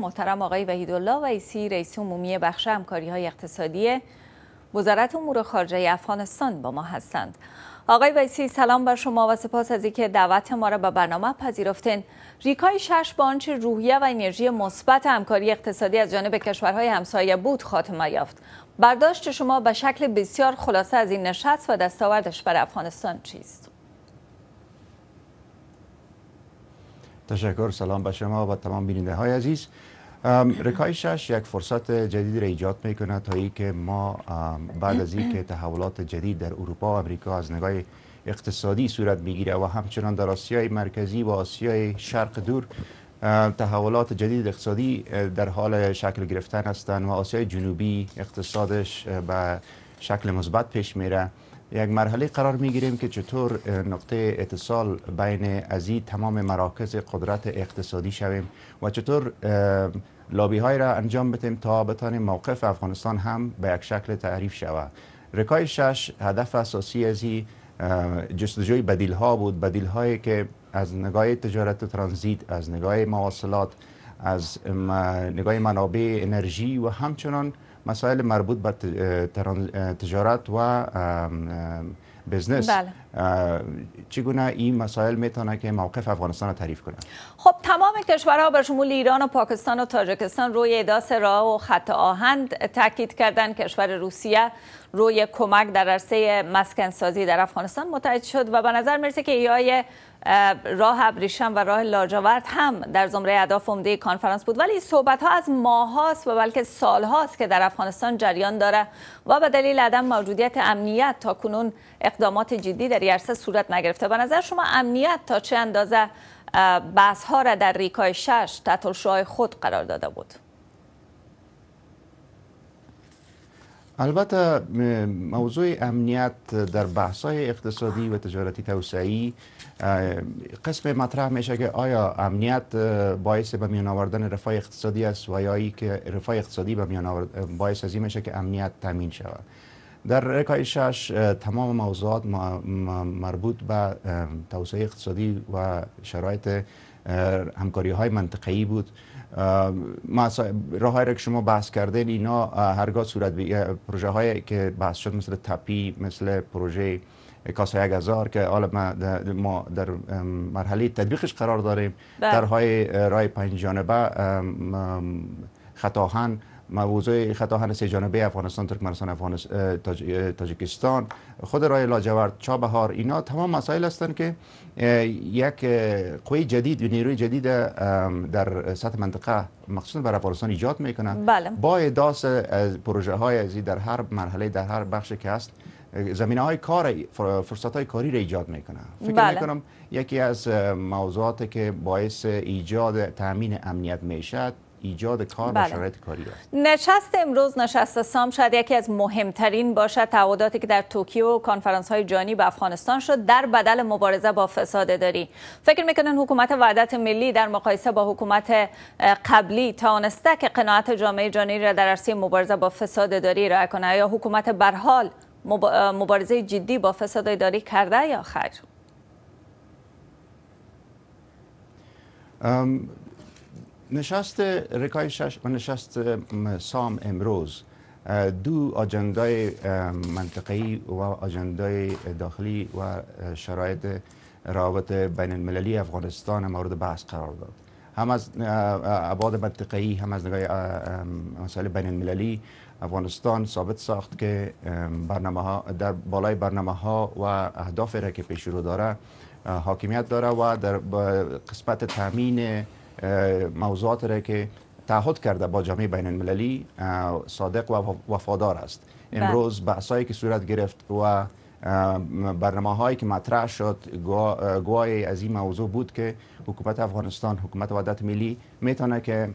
محترم آقای وحیدالله ایسی رئیس عمومی بخش همکاری های اقتصادی وزارت امور خارجه افغانستان با ما هستند آقای ویسی سلام بر شما و سپاس از اینکه دعوت ما را به برنامه پذیرفتین ریکای شش با آنچه روحیه و انرژی مثبت همکاری اقتصادی از جانب کشورهای همسایه بود خاتمه یافت برداشت شما به شکل بسیار خلاصه از این نشست و دستاوردش بر افغانستان چیست تشکر سلام به شما و تمام بیننده های عزیز رکای شش یک فرصت جدید را ایجاد می کند تا ای که ما بعد از اینکه تحولات جدید در اروپا و امریکا از نگاه اقتصادی صورت گیره و همچنان در آسیای مرکزی و آسیای شرق دور تحولات جدید اقتصادی در حال شکل گرفتن هستند و آسیای جنوبی اقتصادش به شکل مثبت پیش میره یک مرحله قرار می گیریم که چطور نقطه اتصال بین از این تمام مراکز قدرت اقتصادی شویم و چطور لابی های را انجام بتیم تا بتانیم موقف افغانستان هم به یک شکل تعریف شود رکای شش هدف اساسی ازی جستجوی بدیل ها بود بدیل هایی که از نگاه تجارت و ترانزیت از نگاه مواصلات از نگاه منابع انرژی و همچنان مسائل مربوط به تجارت و بزنس بله. چگونه این مسائل میتونه که موقف افغانستان را تعریف کنه خب تمام کشورها به شمول ایران و پاکستان و تاجکستان روی اداس راه و خط آهند تاکید کردن کشور روسیه روی کمک در عرصه مسکن سازی در افغانستان متحد شد و به نظر میرسه که ایای راه ابریشم و راه لاجورد هم در زمره اهداف عمده کنفرانس بود ولی صحبت ها از ماه هاست و بلکه سال هاست که در افغانستان جریان داره و به دلیل عدم موجودیت امنیت تا کنون اقدامات جدی عرصه صورت نگرفته به نظر شما امنیت تا چه اندازه بحث ها را در ریکای شش شوهای خود قرار داده بود البته موضوع امنیت در بحث های اقتصادی و تجارتی توسعی قسم مطرح میشه که آیا امنیت باعث به میان آوردن رفاه اقتصادی است و یا که رفاه اقتصادی به میان باعث از این میشه که امنیت تامین شود در رکای شش تمام موضوعات مربوط به توسعه اقتصادی و شرایط همکاری های منطقی بود راه را که شما بحث کردین اینا هرگاه صورت پروژه های که بحث شد مثل تپی مثل پروژه کاسا یک که حالا ما در مرحله تدبیخش قرار داریم بله. در های رای پنج جانبه خطاهن موضوع خطا هنسی سه جانبه افغانستان ترکمنستان افغانستان تاجیکستان خود رای لاجورد چابهار اینا تمام مسائل هستند که یک قوی جدید و نیروی جدید در سطح منطقه مخصوصا بر افغانستان ایجاد میکنه بله. با اداس از پروژه های از در هر مرحله در هر بخش که هست زمینه های فرصت های کاری را ایجاد میکنه فکر بله. میکنم یکی از موضوعاتی که باعث ایجاد تامین امنیت میشد ایجاد کار بله. کاری داشت نشست امروز نشست سام شاید یکی از مهمترین باشد تعهداتی که در توکیو کنفرانس های جانی به افغانستان شد در بدل مبارزه با فساد داری فکر میکنن حکومت وحدت ملی در مقایسه با حکومت قبلی توانسته که قناعت جامعه جانی را در عرصه مبارزه با فساد داری را کنه یا حکومت برحال مبارزه جدی با فساد اداری کرده یا خیر نشست رکای شش و نشست سام امروز دو آجندای منطقی و آجندای داخلی و شرایط روابط بین المللی افغانستان مورد بحث قرار داد هم از ابعاد منطقی هم از نگاه مسائل بین المللی افغانستان ثابت ساخت که برنامه ها در بالای برنامه ها و اهداف را که پیش رو داره حاکمیت داره و در قسمت تامین موضوعات را که تعهد کرده با جامعه بین المللی صادق و وفادار است بله. امروز بحثایی که صورت گرفت و برنامه هایی که مطرح شد گوای از این موضوع بود که حکومت افغانستان حکومت وحدت ملی میتونه که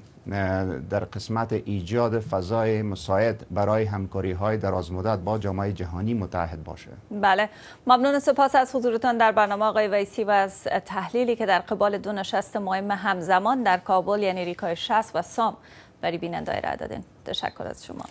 در قسمت ایجاد فضای مساعد برای همکاری های درازمدت با جامعه جهانی متحد باشه بله ممنون سپاس از حضورتان در برنامه آقای ویسی و از تحلیلی که در قبال دو نشست مهم همزمان در کابل یعنی ریکای شست و سام برای بیننده را دادین تشکر از شما